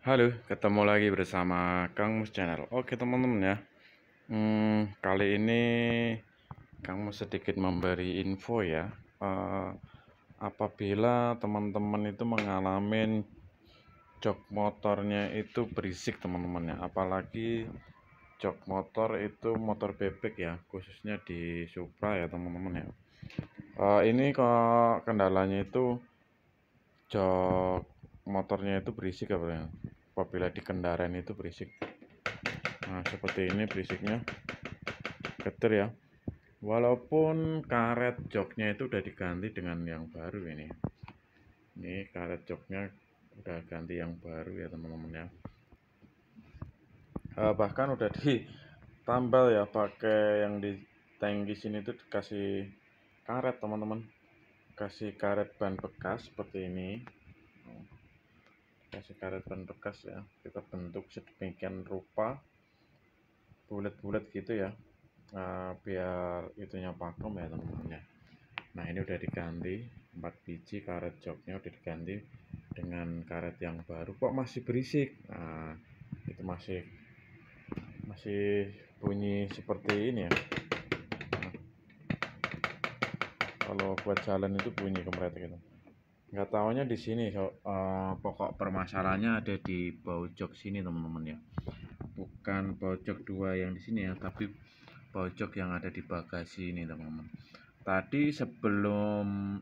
Halo, ketemu lagi bersama Kang Mus Channel. Oke oh, gitu, teman-teman ya, hmm, kali ini Kang Mus sedikit memberi info ya. Uh, apabila teman-teman itu mengalami jok motornya itu berisik teman-teman ya, apalagi jok motor itu motor bebek ya, khususnya di Supra ya teman-teman ya. Uh, ini kok kendalanya itu jok motornya itu berisik apa ya apabila di kendaraan itu berisik nah seperti ini berisiknya getir ya walaupun karet joknya itu udah diganti dengan yang baru ini ini karet joknya udah ganti yang baru ya teman-teman ya uh, bahkan udah ditambal ya pakai yang di tangki sini tuh dikasih karet teman-teman kasih karet ban bekas seperti ini kasih karet bekas ya kita bentuk sedemikian rupa bulat-bulat gitu ya uh, biar itunya pakem ya teman-teman ya nah ini udah diganti 4 biji karet joknya udah diganti dengan karet yang baru kok masih berisik nah itu masih masih bunyi seperti ini ya nah, kalau buat jalan itu bunyi kemerdekaan. gitu nggak tahunya di sini so, uh, eh, pokok permasalahannya ada di pojok sini teman-teman ya bukan pojok dua yang di sini ya tapi pojok yang ada di bagasi ini teman-teman tadi sebelum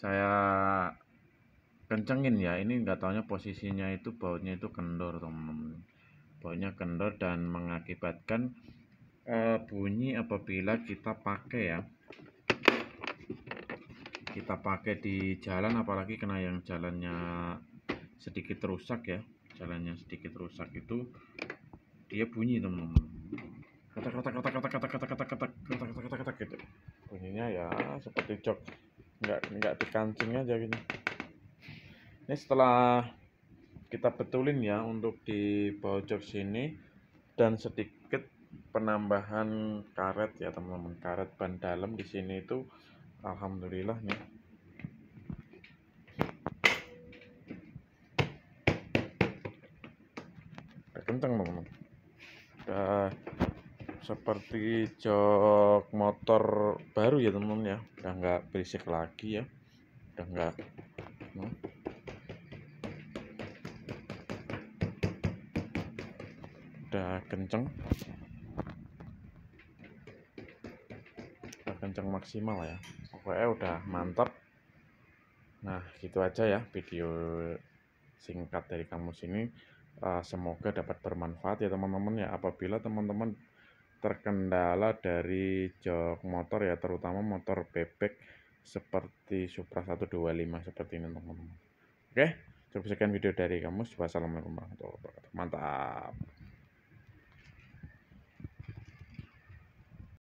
saya kencengin ya ini nggak tahunya posisinya itu bautnya itu kendor teman-teman bautnya kendor dan mengakibatkan uh, bunyi apabila kita pakai ya kita pakai di jalan apalagi kena yang jalannya sedikit rusak ya jalannya sedikit rusak itu dia bunyi teman-teman kata kata kata kata kata kata kata kata kata kata kata kata gitu bunyinya ya seperti jok nggak nggak dikancing aja gitu ini setelah kita betulin ya untuk di bawah jok sini dan sedikit penambahan karet ya teman-teman karet ban dalam di sini itu Alhamdulillah nih, kenceng teman-teman udah seperti jok motor baru ya teman-teman ya udah nggak berisik lagi ya udah nggak hmm. udah kenceng udah kenceng maksimal ya pokoknya udah mantap nah gitu aja ya video singkat dari kamu sini. uh, semoga dapat bermanfaat ya teman-teman ya apabila teman-teman terkendala dari jok motor ya terutama motor bebek seperti Supra 125 seperti ini teman-teman oke cukup sekian video dari kamu. wassalamualaikum warahmatullahi wabarakatuh mantap